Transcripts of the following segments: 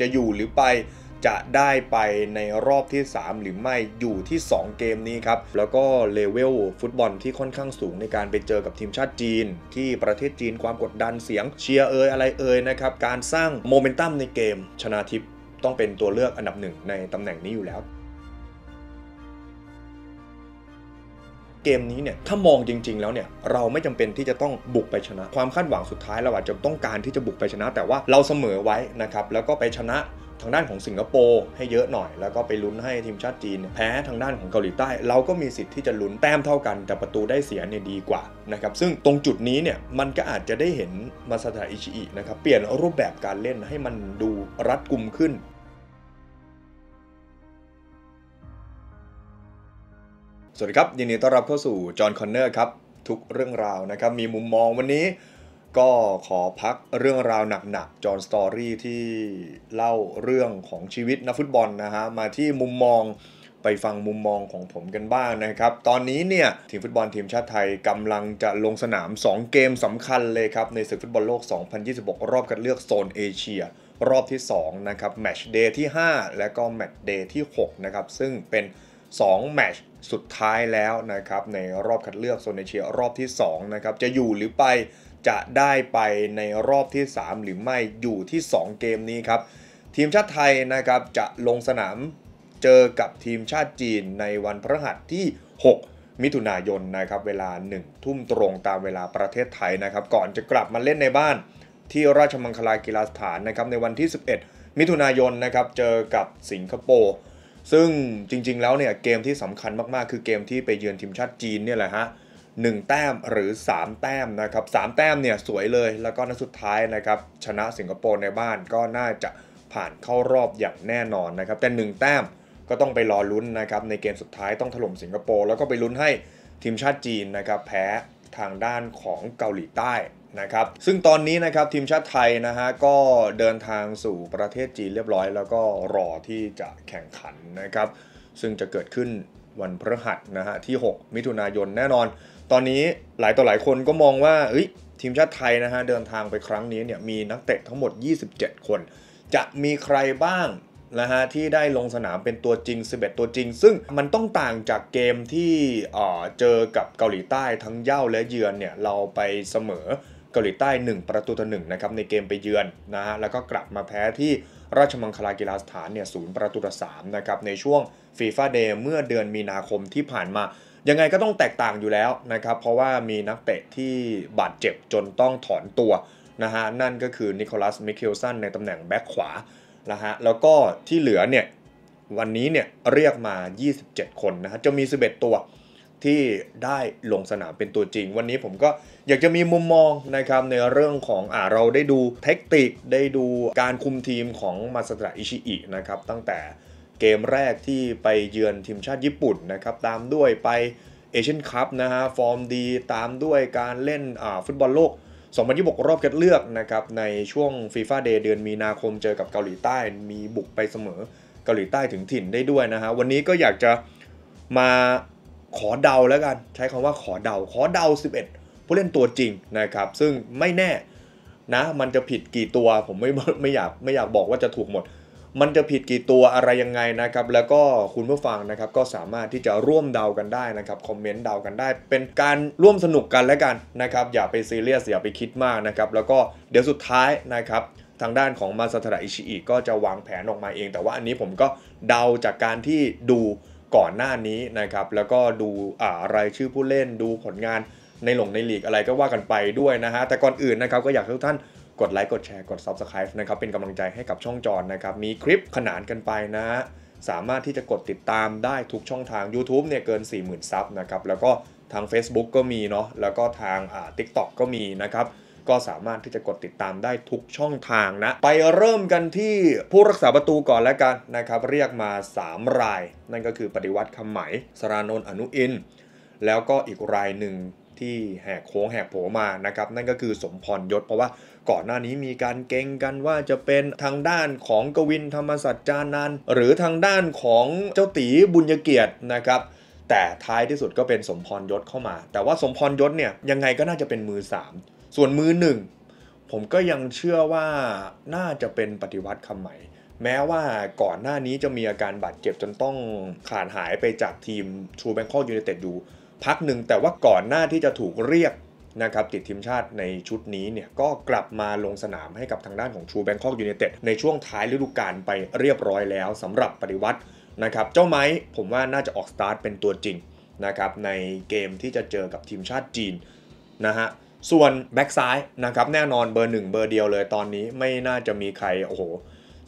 จะอยู่หรือไปจะได้ไปในรอบที่ 3 หรือไม่อยู่ที่ 2 เกมนี้ครับ แล้วก็เลเวลฟุตบอลที่ค่อนข้างสูงในการไปเจอกับทีมชาติจีน ที่ประเทศจีนความกดดันเสียงเชียร์เอ่ยอะไรเอ่ยนะครับ การสร้างโมเมนตัมในเกมชนะทิพย์ต้องเป็นตัวเลือกอันดับหนึ่งในตำแหน่งนี้อยู่แล้วเกมนี้เนี่ยถ้ามองจริงๆ แล้วเนี่ยเราไม่จำเป็นที่จะต้องบุกไปชนะ ความคาดหวังสุดท้ายเราอาจจะต้องการที่จะบุกไปชนะ แต่ว่าเราเสมอไว้นะครับแล้วก็ไปชนะทางด้านของสิงคโปร์ให้เยอะหน่อยแล้วก็ไปลุ้นให้ทีมชาติจีน แพ้ทางด้านของเกาหลีใต้ เราก็มีสิทธิ์ที่จะลุ้นแต้มเท่ากันแต่ประตูได้เสียเนี่ยดีกว่านะครับซึ่งตรงจุดนี้เนี่ยมันก็อาจจะได้เห็นมาสตาอิชิอินะครับเปลี่ยนรูปแบบการเล่นให้มันดูรัดกุมขึ้นวัสดีครับ ยินดีต้อนรับเข้าสู่จอห์นคอนเนอร์ครับ ทุกเรื่องราวนะครับ มีมุมมองวันนี้ก็ขอพักเรื่องราวหนักๆจอห์นสตอรี่ที่เล่าเรื่องของชีวิตนักฟุตบอลนะฮะ มาที่มุมมองไปฟังมุมมองของผมกันบ้างนะครับ ตอนนี้เนี่ยทีมฟุตบอลทีมชาติไทยกำลังจะลงสนาม 2 เกมสำคัญเลยครับ ในศึกฟุตบอลโลก 2026รอบคัดเลือกโซนเอเชียรอบที่2นะครับแมชเดย์ที่5 และก็แมชเดย์ที่6นะครับซึ่งเป็น2แมชสุดท้ายแล้วนะครับในรอบคัดเลือกโซนเอเชียรอบที่2นะครับจะอยู่หรือไปจะได้ไปในรอบที่ 3 หรือไม่อยู่ที่ 2เกมนี้ครับ ทีมชาติไทยนะครับจะลงสนามเจอกับทีมชาติจีนในวันพฤหัสที่ 6 มิถุนายนนะครับเวลา1ทุ่มตรงตามเวลาประเทศไทยนะครับก่อนจะกลับมาเล่นในบ้านที่ราชมังคลากีฬาสถานนะครับในวันที่ 11 มิถุนายนนะครับเจอกับสิงคโปร์ซึ่งจริงๆแล้วเนี่ยเกมที่สำคัญมากๆคือเกมที่ไปเยือนทีมชาติจีนเนี่ยแหละฮะหนึ่งแต้มหรือ 3 แต้มนะครับสแต้มเนี่ยสวยเลยแล้วก็นัดสุดท้ายนะครับชนะสิงคโปร์ในบ้านก็น่าจะผ่านเข้ารอบอย่างแน่นอนนะครับแต่1แต้มก็ต้องไปรอลุ้นนะครับในเกมสุดท้ายต้องถล่มสิงคโปร์แล้วก็ไปลุ้นให้ทีมชาติจีนนะครับแพ้ทางด้านของเกาหลีใต้นะครับ ซึ่งตอนนี้นะครับทีมชาติไทยนะฮะก็เดินทางสู่ประเทศจีนเรียบร้อย แล้วก็รอที่จะแข่งขันนะครับซึ่งจะเกิดขึ้นวันพฤหัสนะฮะที่ 6 มิถุนายนแน่นอน ตอนนี้หลายต่อหลายคนก็มองว่าเอ้ยทีมชาติไทยนะฮะเดินทางไปครั้งนี้เนี่ยมีนักเตะทั้งหมด 27 คน จะมีใครบ้างนะฮะที่ได้ลงสนามเป็นตัวจริง 11 ตัวจริง ซึ่งมันต้องต่างจากเกมที่เจอกับเกาหลีใต้ทั้งเย่าและเยือนเนี่ยเราไปเสมอเกาหลีใต้ 1 ประตูต่อหนึ่งนะครับในเกมไปเยือนนะฮะแล้วก็กลับมาแพ้ที่ราชมังคลากีฬาสถานเนี่ยศูนย์ประตูต่อสามนะครับในช่วงฟีฟ่าเดย์เมื่อเดือนมีนาคมที่ผ่านมา ยังไงก็ต้องแตกต่างอยู่แล้วนะครับเพราะว่ามีนักเตะที่บาดเจ็บจนต้องถอนตัวนะฮะนั่นก็คือนิโคลัสมิเคิลสันในตำแหน่งแบ็คขวานะฮะแล้วก็ที่เหลือเนี่ยวันนี้เนี่ยเรียกมา 27 คนนะฮะจะมี 11 ตัวที่ได้ลงสนามเป็นตัวจริงวันนี้ผมก็อยากจะมีมุมมองนะครับในเรื่องของอ่าเราได้ดูเทคนิคได้ดูการคุมทีมของมาสตระอิชิอินะครับตั้งแต่เกมแรกที่ไปเยือนทีมชาติญี่ปุ่นนะครับตามด้วยไปเอเชียนคัพนะฮะฟอร์มดีตามด้วยการเล่นฟุตบอลโลก2026รอบคัดเลือกนะครับในช่วงฟีฟ่าเดย์เดือนมีนาคมเจอกับเกาหลีใต้ มีบุกไปเสมอเกาหลีใต้ถึงถิ่นได้ด้วยนะฮะวันนี้ก็อยากจะมาขอเดาแล้วกันใช้คำว่าขอเดา ขอเดา 11ผู้เล่นตัวจริงนะครับซึ่งไม่แน่นะ มันจะผิดกี่ตัวผมไม่ไม่อยากไม่อยากบอกว่าจะถูกหมด มันจะผิดกี่ตัวอะไรยังไงนะครับแล้วก็คุณผู้ฟังนะครับก็สามารถที่จะร่วมเดากันได้นะครับคอมเมนต์เดากันได้เป็นการร่วมสนุกกันแล้วกันนะครับอย่าไปซีเรียสอย่าไปคิดมากนะครับแล้วก็เดี๋ยวสุดท้ายนะครับทางด้านของมาสัทระอิชิอิก็จะวางแผนออกมาเอง แต่ว่าอันนี้ผมก็เดาจากการที่ดูก่อนหน้านี้นะครับ แล้วก็ดูอะไรชื่อผู้เล่นดูผลงานในหลงในหลีกอะไรก็ว่ากันไปด้วยนะฮะ แต่ก่อนอื่นนะครับ ก็อยากให้ทุกท่านกดไลค์กดแชร์กด Subscribe นะครับ เป็นกำลังใจให้กับช่องจอนนะครับ มีคลิปขนานกันไปนะฮะ สามารถที่จะกดติดตามได้ทุกช่องทาง YouTube เนี่ยเกิน 40,000 ซับนะครับ แล้วก็ทาง Facebook ก็มีเนาะแล้วก็ทางอ่า TikTok ก็มีนะครับก็สามารถที่จะกดติดตามได้ทุกช่องทางนะ ไปเริ่มกันที่ผู้รักษาประตูก่อนแล้วกันนะครับ เรียกมา 3 ราย นั่นก็คือปฏิวัติคำไหมสรานนท์อนุอินแล้วก็อีกรายหนึ่งที่แหกโค้งแหกโผมานะครับนั่นก็คือสมพรยศเพราะว่าก่อนหน้านี้มีการเก่งกันว่าจะเป็นทางด้านของกวินธรรมสัจจานันหรือทางด้านของเจ้าตีบุญยเกียรตินะครับ แต่ท้ายที่สุดก็เป็นสมพรยศเข้ามา แต่ว่าสมพรยศเนี่ยยังไงก็น่าจะเป็นมือ 3ส่วนมือหนึ่งผมก็ยังเชื่อว่าน่าจะเป็นปฏิวัติคำใหม่ แม้ว่าก่อนหน้านี้จะมีอาการบาดเจ็บจนต้องขาดหายไปจากทีมทูแบงคอกยูเนเต็ดอยู่พักหนึ่งแต่ว่าก่อนหน้าที่จะถูกเรียกนะครับ ติดทีมชาติในชุดนี้เนี่ยก็กลับมาลงสนามให้กับทางด้านของทูแบงคอกยูเนเต็ดในช่วงท้ายฤดูกาลไปเรียบร้อยแล้วสำหรับปฏิวัตินะครับ เจ้าไม้ผมว่าน่าจะออกสตาร์ทเป็นตัวจริงนะครับในเกมที่จะเจอกับทีมชาติจีนนะฮะส่วนแบ็กซ้ายนะครับแน่นอนเบอร์หนึ่งเบอร์เดียวเลยตอนนี้ไม่น่าจะมีใครโอ้โห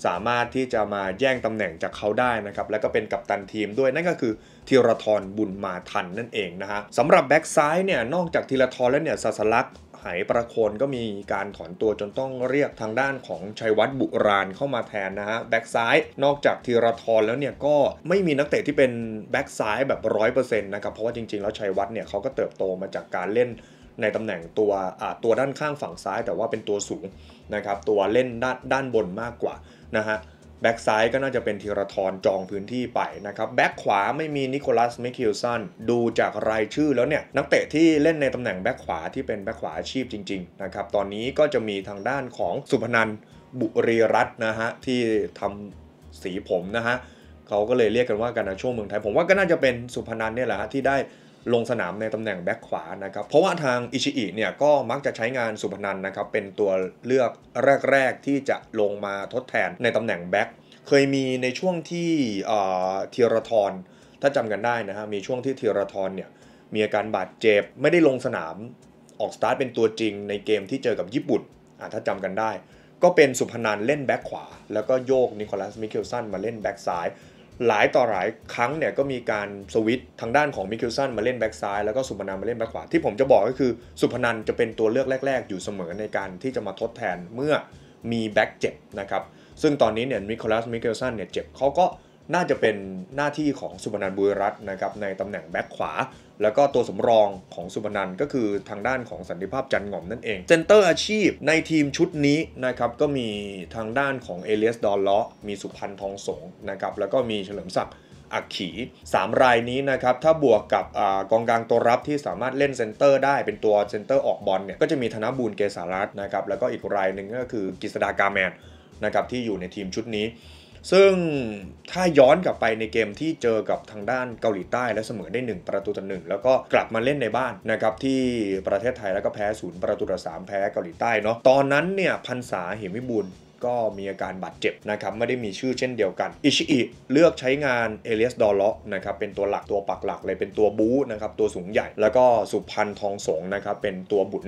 สามารถที่จะมาแย่งตำแหน่งจากเขาได้นะครับ แล้วก็เป็นกัปตันทีมด้วย นั่นก็คือธีรทรบุญมาทันนั่นเองนะฮะสำหรับแบ็กซ้ายเนี่ยนอกจากธีรทรแล้วเนี่ยสาสลักษ์หายประโคนก็มีการถอนตัวจนต้องเรียกทางด้านของชัยวัฒน์บุราณเข้ามาแทนนะฮะแบ็กซ้ายนอกจากธีรทรแล้วเนี่ยก็ไม่มีนักเตะที่เป็นแบ็กซ้ายแบบร้อยเปอร์เซ็นต์นะครับเพราะว่าจริงๆ แล้วชัยวัฒน์เนี่ยเขาก็เติบโตมาจากการเล่นในตำแหน่งตัวตัวด้านข้างฝั่งซ้ายแต่ว่าเป็นตัวสูงนะครับตัวเล่นด้านด้านบนมากกว่านะฮะแบ็กซ้ายก็น่าจะเป็นทีรทรจองพื้นที่ไปนะครับแบ็กขวาไม่มีนิโคลัสมิคิลสันดูจากรายชื่อแล้วเนี่ย นักเตะที่เล่นในตำแหน่งแบ็กขวาที่เป็นแบ็กขวาอาชีพจริงๆนะครับตอนนี้ก็จะมีทางด้านของสุพนันบุรีรัตน์นะฮะที่ทำสีผมนะฮะเขาก็เลยเรียกกันว่ากันน่วงเมืองไทยผมว่าก็น่าจะเป็นสุพนันเนี่ยแหละฮะที่ได้ลงสนามในตำแหน่งแบ็คขวานะครับเพราะว่าทางอิชิอิเนี่ยก็มักจะใช้งานสุพนันนะครับเป็นตัวเลือกแรกๆที่จะลงมาทดแทนในตำแหน่งแบ็คเคยมีในช่วงที่เทียรทรถ้าจำกันได้นะฮะมีช่วงที่เทียรทรเนี่ยมีอาการบาดเจ็บไม่ได้ลงสนามออกสตาร์ทเป็นตัวจริงในเกมที่เจอกับญี่ปุ่นถ้าจำกันได้ ก็เป็นสุพนันเล่นแบ็คขวา แล้วก็โยกนิโคลัสมิเคิลสันมาเล่นแบ็คซ้ายหลายต่อหลายครั้งเนี่ยก็มีการสวิตทางด้านของมิเกลสันมาเล่นแบ็กซ้ายแล้วก็สุพนันมาเล่นแบ็กขวา ที่ผมจะบอกก็คือสุพนันจะเป็นตัวเลือกแรกๆอยู่เสมอในการที่จะมาทดแทนเมื่อมีแบ็กเจ็บนะครับซึ่งตอนนี้เนี่ยมิโคลัสมิเกลสันเนี่ยเจ็บเขาก็น่าจะเป็นหน้าที่ของสุบนันบุญรัตน์นะครับในตำแหน่งแบ็คขวา แล้วก็ตัวสำรองของสุบนันก็คือทางด้านของสันติภาพจันงอมนั่นเองเซนเตอร์อาชีพในทีมชุดนี้นะครับก็มีทางด้านของเอเลียสดอนเลาะมีสุพันธ์ทองสงนะครับแล้วก็มีเฉลิมศักดิ์อักขี3รายนี้นะครับถ้าบวกกับอกองกลางตัวรับที่สามารถเล่นเซนเตอร์ ได้เป็นตัวเซนเตอร์ออกบอลเนี่ยก็จะมีธนบูญเกษารัตน์นะครับแล้วก็อีกรายหนึ่งก็คือกิษดากาแมนนะครับที่อยู่ในทีมชุดนี้ซึ่งถ้าย้อนกลับไปในเกมที่เจอกับทางด้านเกาหลีใต้และเสมอได้ 1 ประตูต่อหนึ่งแล้วก็กลับมาเล่นในบ้านนะครับที่ประเทศไทยแล้วก็แพ้ศูนย์ประตูต่อสามแพ้เกาหลีใต้เนาะตอนนั้นเนี่ยพันษาเหมวิบูลก็มีอาการบาดเจ็บนะครับไม่ได้มีชื่อเช่นเดียวกันอิชิอิเลือกใช้งานเอเลียสดอลล์นะครับเป็นตัวหลักตัวปักหลักเลยเป็นตัวบู๊นะครับตัวสูงใหญ่ แล้วก็สุพันทองสงนะครับเป็นตัวบุญ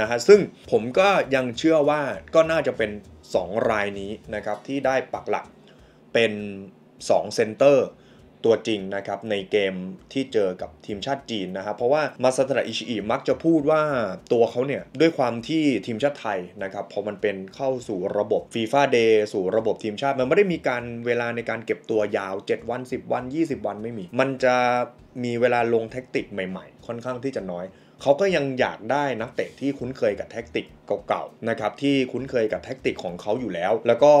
นะฮะซึ่งผมก็ยังเชื่อว่าก็น่าจะเป็น 2 รายนี้นะครับที่ได้ปักหลักเป็น 2 เซนเตอร์ตัวจริงนะครับ ในเกมที่เจอกับทีมชาติจีนนะครับ เพราะว่ามาซาตระอิชิอิมักจะพูดว่าตัวเขาเนี่ย ด้วยความที่ทีมชาติไทยนะครับพอมันเป็นเข้าสู่ระบบฟีฟ่าเดย์สู่ระบบทีมชาติมันไม่ได้มีการเวลาในการเก็บตัวยาว 7 วัน 10 วัน 20 วันไม่มี มันจะมีเวลาลงแท็กติกใหม่ๆ ค่อนข้างที่จะน้อยเขาก็ยังอยากได้นักเตะที่คุ้นเคยกับแท็กติกเก่าๆนะครับที่คุ้นเคยกับแท็กติกของเขาอยู่แล้ว แล้วก็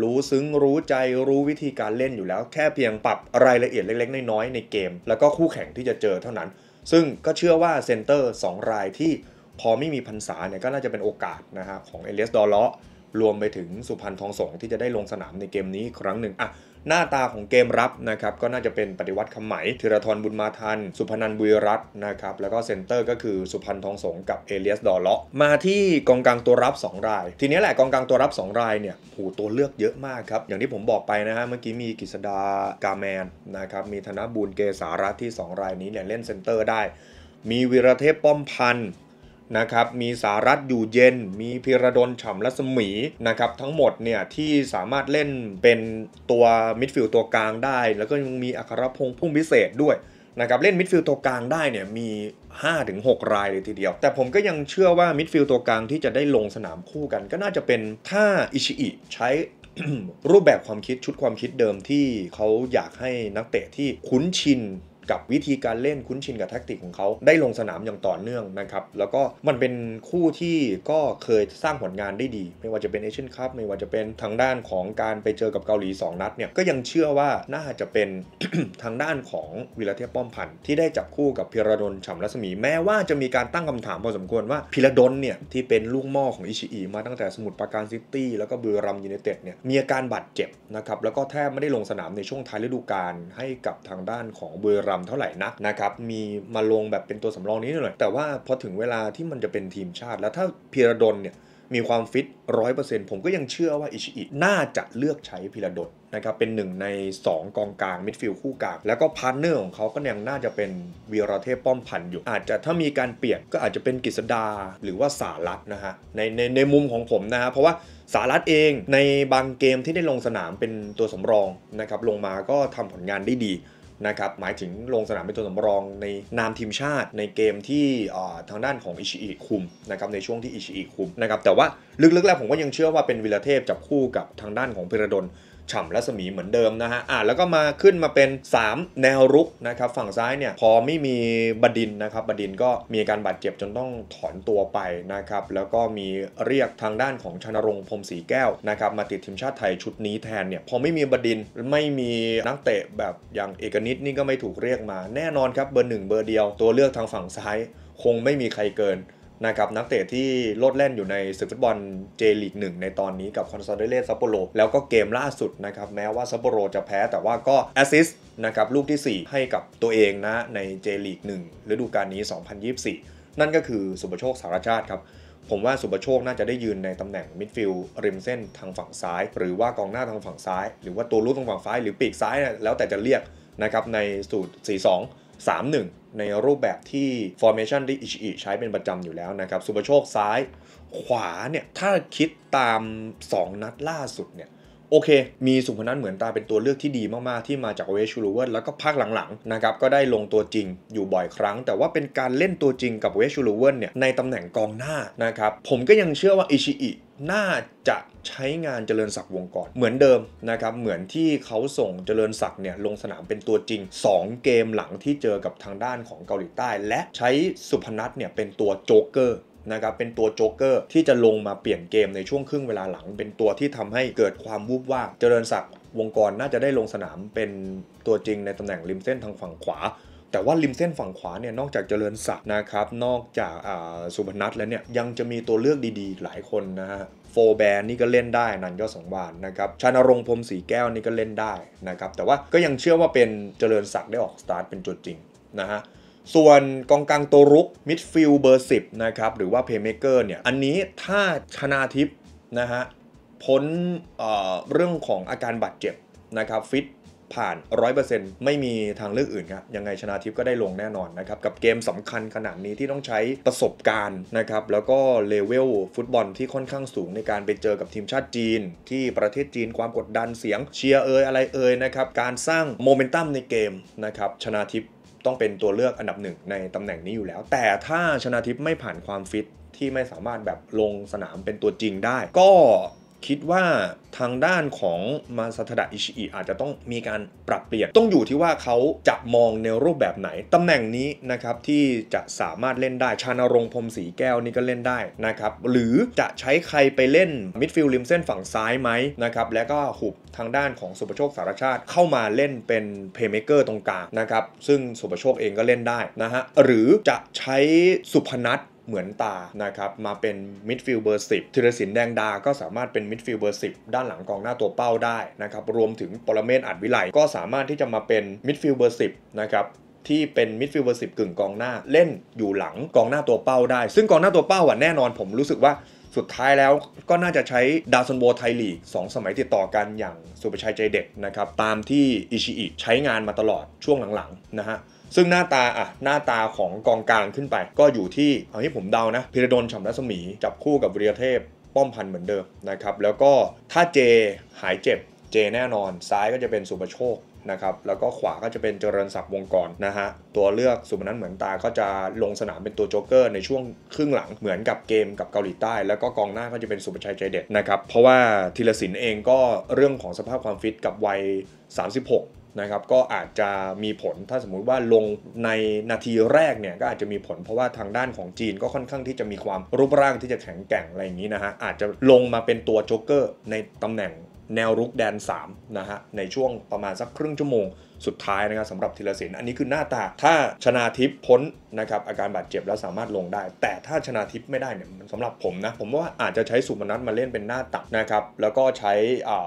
รู้ซึ้งรู้ใจรู้วิธีการเล่นอยู่แล้ว แค่เพียงปรับรายละเอียดเล็กๆ น้อยๆ ในเกม แล้วก็คู่แข่งที่จะเจอเท่านั้น ซึ่งก็เชื่อว่าเซนเตอร์ 2 รายที่พอไม่มีพันษาเนี่ยก็น่าจะเป็นโอกาสนะฮะของเอเลสดอเลาะรวมไปถึงสุพรรณทองสงที่จะได้ลงสนามในเกมนี้ครั้งหนึ่งอ่ะหน้าตาของเกมรับนะครับก็น่าจะเป็นปฏิวัติคำไหมธีรทรบุญมาทันสุพนันบุยรัตนะครับแล้วก็เซนเตอร์ก็คือสุพันทองสงกับ เอเลียส ดอเลาะมาที่กองกลางตัวรับ 2 ราย ทีนี้แหละกองกลางตัวรับ 2 รายเนี่ยหูตัวเลือกเยอะมากครับ อย่างที่ผมบอกไปนะฮะเมื่อกี้มีกฤษดากาแมนนะครับมีธนบูญเกษารัตที่ 2 รายนี้เนี่ยเล่นเซนเตอร์ได้ มีวีรเทพป้อมพันธ์นะครับ มีสารัตอยู่เย็น มีพิรดลฉ่ำรัศมีนะครับ ทั้งหมดเนี่ย ที่สามารถเล่นเป็นตัวมิดฟิลด์ตัวกลางได้ แล้วก็ยังมีอัครพงษ์พุ่มพิเศษด้วย นะครับ เล่นมิดฟิลด์ตัวกลางได้เนี่ยมี 5-6 รายเลยทีเดียว แต่ผมก็ยังเชื่อว่ามิดฟิลด์ตัวกลางที่จะได้ลงสนามคู่กัน ก็น่าจะเป็นถ้าอิชิอิใช้รูปแบบความคิดชุดความคิดเดิมที่เขาอยากให้นักเตะที่คุ้นชินกับวิธีการเล่นคุ้นชินกับแท็กติกของเขา ได้ลงสนามอย่างต่อเนื่องนะครับ แล้วก็มันเป็นคู่ที่ก็เคยสร้างผลงานได้ดี ไม่ว่าจะเป็นเอเชียนคัพไม่ว่าจะเป็นทางด้านของการไปเจอกับเกาหลี2นัดเนี่ยก็ยังเชื่อว่าน่าจะเป็นทางด้านของวิรเทียป้อมพันธ์ที่ได้จับคู่กับพิรดลฉ่ำรัศมี แม้ว่าจะมีการตั้งคำถามพอสมควรว่าพิรดลเนี่ยที่เป็นลูกม่อของอิชิอิมาตั้งแต่สมุทรปราการซิตี้แล้วก็บูรรัมยูเนเต็ดเนี่ยมีอาการบาดเจ็บนะครับแล้วก็แทบไม่ได้ลงสนามในช่วงท้ายฤดูกาลให้กับทางด้านของบุรรัมาเท่าไหร่นักนะครับ มีมาลงแบบเป็นตัวสำรองนี้หน่อย แต่ว่าพอถึงเวลาที่มันจะเป็นทีมชาติ แล้วถ้าพีระดนเนี่ย มีความฟิตร้อยเปอร์เซ็นต์ผมก็ยังเชื่อว่าอิชิอิน่าจะเลือกใช้พีระดนนะครับ เป็นหนึ่งใน 2 กองกลางมิดฟิลด์คู่กลาง แล้วก็พาร์ทเนอร์ของเขาก็ยังน่าจะเป็นวีรเทพป้อมพันอยู่ อาจจะถ้ามีการเปลี่ยนก็อาจจะเป็นกฤษดาหรือว่าสารัตนะฮะในในในมุมของผมนะฮะเพราะว่าสารัตเองในบางเกมที่ได้ลงสนามเป็นตัวสำรองนะครับลงมาก็ทำผลงานได้ดีนะครับหมายถึงลงสนามเป็นตัวสำรองในนามทีมชาติในเกมที่ทางด้านของอิชิอิคุมนะครับในช่วงที่อิชิอิคุมนะครับแต่ว่าลึกๆแล้วผมก็ยังเชื่อว่าเป็นวิลเทพจับคู่กับทางด้านของเพรดนฉ่ำรัศมีเหมือนเดิมนะฮะ อ่าแล้วก็มาขึ้นมาเป็น 3 แนวรุกนะครับฝั่งซ้ายเนี่ยพอไม่มีบดินนะครับ บดินก็มีการบาดเจ็บจนต้องถอนตัวไปนะครับแล้วก็มีเรียกทางด้านของชนรงพรมศรีแก้วนะครับมาติดทีมชาติไทยชุดนี้แทนเนี่ยพอไม่มีบดินไม่มีนักเตะแบบอย่างเอกนิตนี่ก็ไม่ถูกเรียกมาแน่นอนครับเบอร์หนึ่งเบอร์เดียวตัวเลือกทางฝั่งซ้าย คงไม่มีใครเกินนะครับนักเตะที่โลดแล่นอยู่ในศึกฟุตบอลเจลีกหนึ่งในตอนนี้กับคอนซาเดเลสซัปโปโรแล้วก็เกมล่าสุดนะครับแม้ว่าซัปโปโรจะแพ้แต่ว่าก็แอสซิสนะครับลูกที่ 4 ให้กับตัวเองนะในเจลีกหนึ่งฤดูกาลนี้ 2024 นั่นก็คือสุบโชคสารชาติครับ ผมว่าสุบโชคน่าจะได้ยืนในตำแหน่งมิดฟิลด์ริมเส้นทางฝั่งซ้าย หรือว่ากองหน้าทางฝั่งซ้าย หรือว่าตัวรุกทางฝั่งซ้ายหรือปีกซ้ายแล้วแต่จะเรียกนะครับในสูตร 4 2 3 1ในรูปแบบที่ formation ที่อิชิใช้เป็นประจำอยู่แล้วนะครับสุปโชคซ้าย ขวาเนี่ย ถ้าคิดตาม 2 นัดล่าสุดเนี่ย โอเค มีสุพนันเหมือนตาเป็นตัวเลือกที่ดีมากๆที่มาจากเวชูลูเวอร์ แล้วก็ภาคหลังๆนะครับก็ได้ลงตัวจริงอยู่บ่อยครั้ง แต่ว่าเป็นการเล่นตัวจริงกับเวชูลูเวอร์เนี่ยในตำแหน่งกองหน้านะครับผมก็ยังเชื่อว่าอิชิอิน่าจะใช้งานเจริญศักดิ์วงก่อนเหมือนเดิมนะครับเหมือนที่เขาส่งเจริญศักดิ์เนี่ยลงสนามเป็นตัวจริง 2 เกมหลังที่เจอกับทางด้านของเกาหลีใต้ และใช้สุพนัทเนี่ยเป็นตัวโจ๊กเกอร์นะครับเป็นตัวโจ๊กเกอร์ที่จะลงมาเปลี่ยนเกมในช่วงครึ่งเวลาหลัง เป็นตัวที่ทำให้เกิดความวุบว่าเจริญศักดิ์วงกรน่าจะได้ลงสนามเป็นตัวจริงในตำแหน่งริมเส้นทางฝั่งขวาแต่ว่าริมเส้นฝั่งขวาเนี่ยนอกจากเจริญศักดิ์นะครับนอกจากสุพนัทแล้วเนี่ย ยังจะมีตัวเลือกดีๆหลายคนนะฮะโฟแบนนี่ก็เล่นได้นันยอดสองวานนะครับชานรงพรมสีแก้วนี่ก็เล่นได้นะครับ แต่ว่าก็ยังเชื่อว่าเป็นเจริญศักดิ์ได้ออกสตาร์ท เป็นจุดจริง นะฮะ ส่วนกองกลางตัวรุกมิดฟิลเบอร์10นะครับ หรือว่าเพย์เมเกอร์เนี่ยอันนี้ถ้าชนาทิพย์นะฮะพ้นเเรื่องของอาการบาดเจ็บนะครับฟิตผ่าน 100%ไม่มีทางเลือกอื่นครับยังไงชนะทิพย์ก็ได้ลงแน่นอนนะครับ กับเกมสำคัญขนาดนี้ที่ต้องใช้ประสบการณ์นะครับ แล้วก็เลเวลฟุตบอลที่ค่อนข้างสูงในการไปเจอกับทีมชาติจีน ที่ประเทศจีนความกดดันเสียงเชียร์เอ่ยอะไรเอ่ยนะครับ การสร้างโมเมนตัมในเกมนะครับ ชนะทิพย์ต้องเป็นตัวเลือกอันดับหนึ่งในตำแหน่งนี้อยู่แล้ว แต่ถ้าชนะทิพย์ไม่ผ่านความฟิตที่ไม่สามารถแบบลงสนามเป็นตัวจริงได้ ก็คิดว่าทางด้านของมาซาทดะอิชิอิอาจจะต้องมีการปรับเปลี่ยน ต้องอยู่ที่ว่าเขาจะมองในรูปแบบไหน ตำแหน่งนี้นะครับที่จะสามารถเล่นได้ชานรงพรมสีแก้วนี่ก็เล่นได้นะครับ หรือจะใช้ใครไปเล่นมิดฟิลด์ริมเส้นฝั่งซ้ายไหมนะครับแล้วก็หุบทางด้านของสุประโชคสารชาติเข้ามาเล่นเป็นเพย์เมเกอร์ ตรงกลางนะครับ ซึ่งสุประโชคเองก็เล่นได้นะฮะหรือจะใช้สุพนัทเหมือนตา นะครับ มาเป็นมิดฟิลเบอร์สิบธีรศิลป์แดงดาก็สามารถเป็นมิดฟิลเบอร์สิบด้านหลังกองหน้าตัวเป้าได้นะครับ รวมถึงปรเมศอัดวิไลก็สามารถที่จะมาเป็นมิดฟิลเบอร์สิบนะครับ ที่เป็นมิดฟิลด์เบอร์สิบกึ่งกองหน้าเล่นอยู่หลังกองหน้าตัวเป้าได้ ซึ่งกองหน้าตัวเป้าอ่ะแน่นอนผมรู้สึกว่าสุดท้ายแล้วก็น่าจะใช้ดาวซอนโบไทยลีสองสมัยติดต่อกันอย่างสุประชัยใจเด็ดนะครับตามที่อิชิอิใช้งานมาตลอดช่วงหลังๆนะฮะซึ่งหน้าตาอ่ะหน้าตาของกองกลางขึ้นไปก็อยู่ที่เอาที่ผมเดานะพิรดลฉ่ำรัศมี จับคู่กับิรียเทพ ป้อมพันเหมือนเดิมนะครับแล้วก็ถ้าเจหายเจ็บเจแน่นอนซ้ายก็จะเป็นสุประโชคนะครับแล้วก็ขวาก็จะเป็นเจริญศักดิ์วงกรนะฮะตัวเลือกสุมนันเหมือนตาก็จะลงสนามเป็นตัวโจ๊กเกอร์ ในช่วงครึ่งหลังเหมือนกับเกมกับเกาหลีใต้ แล้วก็กองหน้าก็จะเป็นสุประชัยใจเด็ดนะครับเพราะว่าธีรศิลป์เองก็เรื่องของสภาพความฟิตกับวัย 36นะครับก็อาจจะมีผลถ้าสมมุติว่าลงในนาทีแรกเนี่ยก็อาจจะมีผลเพราะว่าทางด้านของจีนก็ค่อนข้างที่จะมีความรูปร่างที่จะแข็งแกร่งอะไรอย่างนี้นะฮะ อาจจะลงมาเป็นตัวโจ๊กเกอร์ในตำแหน่งแนวรุกแดน 3 นะฮะ ในช่วงประมาณสักครึ่งชั่วโมงสุดท้ายนะครับสำหรับธีรศิลป์อันนี้คือหน้าตาถ้าชนาทิพย์พ้นนะครับอาการบาดเจ็บแล้วสามารถลงได้ แต่ถ้าชนาทิพย์ไม่ได้เนี่ยสำหรับผมนะผมว่าอาจจะใช้สุพนัทมาเล่นเป็นหน้าตักนะครับแล้วก็ใช้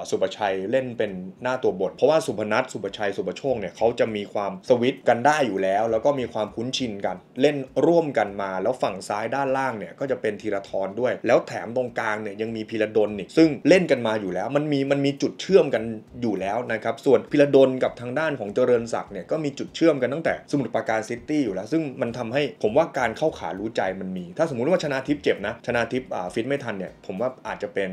สุประชัยเล่นเป็นหน้าตัวบทเพราะว่าสุพนัทสุประชัยสุประโชคเนี่ยเขาจะมีความสวิตกันได้อยู่แล้ว แล้วก็มีความคุ้นชินกันเล่นร่วมกันมา แล้วฝั่งซ้ายด้านล่างเนี่ยก็จะเป็นธีรทรด้วย แล้วแถมตรงกลางเนี่ยยังมีพีระดลนี่ซึ่งเล่นกันมาอยู่แล้ว มันมีมันมีจุดเชื่อมกันอยู่แล้วนะครับส่วนพีระดลกับทางด้านขของเจริญศักดิ์เนี่ยก็มีจุดเชื่อมกันตั้งแต่สมุทรปราการซิตี้อยู่แล้วซึ่งมันทำให้ผมว่าการเข้าขารู้ใจมันมี ถ้าสมมุติว่าชนะทิพย์เจ็บนะ ชนะทิพย์ฟิตไม่ทันเนี่ย ผมว่าอาจจะเป็น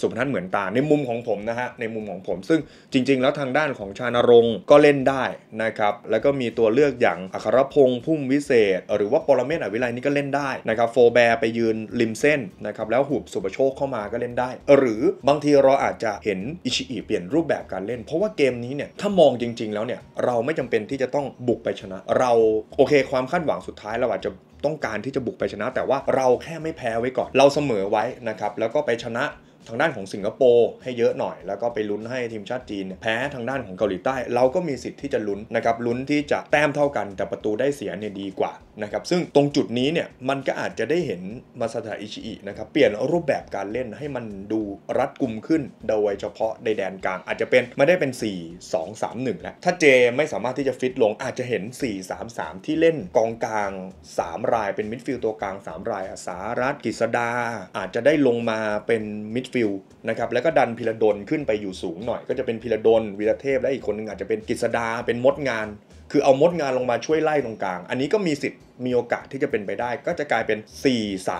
สุพนัทเหมือนตาในมุมของผมนะฮะในมุมของผม ซึ่งจริงๆ แล้วทางด้านของชานรงค์ก็เล่นได้นะครับแล้วก็มีตัวเลือกอย่างอัครพงษ์พุ่มวิเศษ หรือว่าปรเมศอวิไลนี่ก็เล่นได้นะครับโฟแบร์ไปยืนริมเส้นนะครับแล้วหุบสุประโชคเข้ามาก็เล่นได้ หรือบางทีเราอาจจะเห็นอิชิอิเปลี่ยนรูปแบบการเล่น เพราะว่าเกมนี้เนี่ยถ้ามองจริง ๆ แล้วเนี่ยเราไม่จำเป็นที่จะต้องบุกไปชนะ เราโอเค ความคาดหวังสุดท้ายเราอาจจะต้องการที่จะบุกไปชนะ แต่ว่าเราแค่ไม่แพ้ไว้ก่อนเราเสมอไว้นะครับแล้วก็ไปชนะทางด้านของสิงคโปร์ให้เยอะหน่อย แล้วก็ไปลุ้นให้ทีมชาติจีน แพ้ทางด้านของเกาหลีใต้ เราก็มีสิทธิ์ที่จะลุ้น นะครับลุ้นที่จะแต้มเท่ากันแต่ประตูได้เสียเนี่ยดีกว่า นะครับซึ่งตรงจุดนี้เนี่ยมันก็อาจจะได้เห็น มาซาตาอิชิอินะครับ เปลี่ยนรูปแบบการเล่นให้มันดูรัดกุมขึ้นโดยเฉพาะในแดนกลางอาจจะเป็นไม่ได้เป็น 4 2 3 1แล้วถ้าเจไม่สามารถที่จะฟิตลง อาจจะเห็น 4 3 3 ที่เล่น กองกลาง 3 รายเป็นมิดฟิลด์ตัวกลาง 3 รายสารัตกิษดา อาจจะได้ลงมาเป็นมิดฟิลนะครับแล้วก็ดันพิรดลขึ้นไปอยู่สูงหน่อยก็จะเป็นพิรดลวีรเทพและอีกคนหนึ่งอาจจะเป็นกฤษดาเป็นมดงาน คือเอามดงานลงมาช่วยไล่ตรงกลางอันนี้ก็มีสิทธิมีโอกาสที่จะเป็นไปได้ก็จะกลายเป็น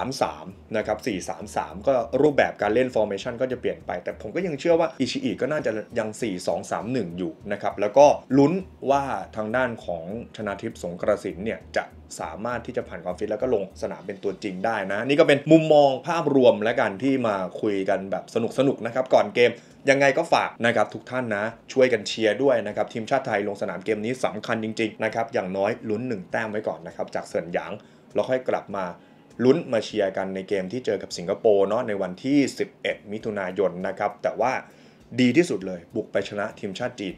4-3-3 นะครับ 4-3-3 ก็รูปแบบการเล่นฟอร์เมชันก็จะเปลี่ยนไป แต่ผมก็ยังเชื่อว่าอิชิอิก็น่าจะยัง 4-2-3-1 อยู่นะครับ แล้วก็ลุ้นว่าทางด้านของชนาทิพย์สงกระสินเนี่ยจะสามารถที่จะผ่านความฟิตแล้วก็ลงสนามเป็นตัวจริงได้นะ นี่ก็เป็นมุมมองภาพรวมและกันที่มาคุยกันแบบสนุกสนุกนะครับก่อนเกม ยังไงก็ฝากนะครับทุกท่านนะ ช่วยกันเชียร์ด้วยนะครับทีมชาติไทยลงสนามเกมนี้สำคัญจริงๆนะครับ อย่างน้อยลุ้น1แต้มไว้ก่อนนะครับจากเสินหยางแล้วค่อยกลับมาลุ้นมาเชียร์กันในเกมที่เจอกับสิงคโปร์เนาะในวันที่ 11 มิถุนายนนะครับแต่ว่าดีที่สุดเลยบุกไปชนะทีมชาติจีน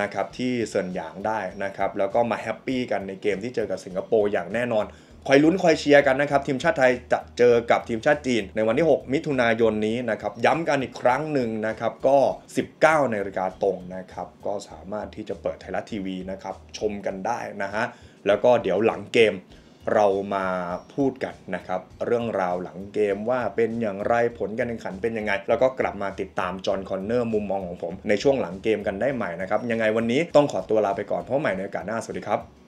นะครับที่เซินหยางได้นะครับแล้วก็มาแฮปปี้กันในเกมที่เจอกับสิงคโปร์อย่างแน่นอนคอยลุ้นคอยเชียร์กันนะครับ ทีมชาติไทยจะเจอกับทีมชาติจีนในวันที่ 6 มิถุนายนนี้นะครับย้ำกันอีกครั้งหนึ่งนะครับก็ 19นาฬิกาตรงนะครับก็สามารถที่จะเปิดไทยรัฐทีวีนะครับชมกันได้นะฮะแล้วก็เดี๋ยวหลังเกมเรามาพูดกันนะครับเรื่องราวหลังเกมว่าเป็นอย่างไรผลการแข่งขันเป็นยังไงแล้วก็กลับมาติดตามจอห์นคอนเนอร์มุมมองของผมในช่วงหลังเกมกันได้ใหม่นะครับยังไงวันนี้ต้องขอตัวลาไปก่อนเพราะใหม่ในโอกาสหน้าสวัสดีครับ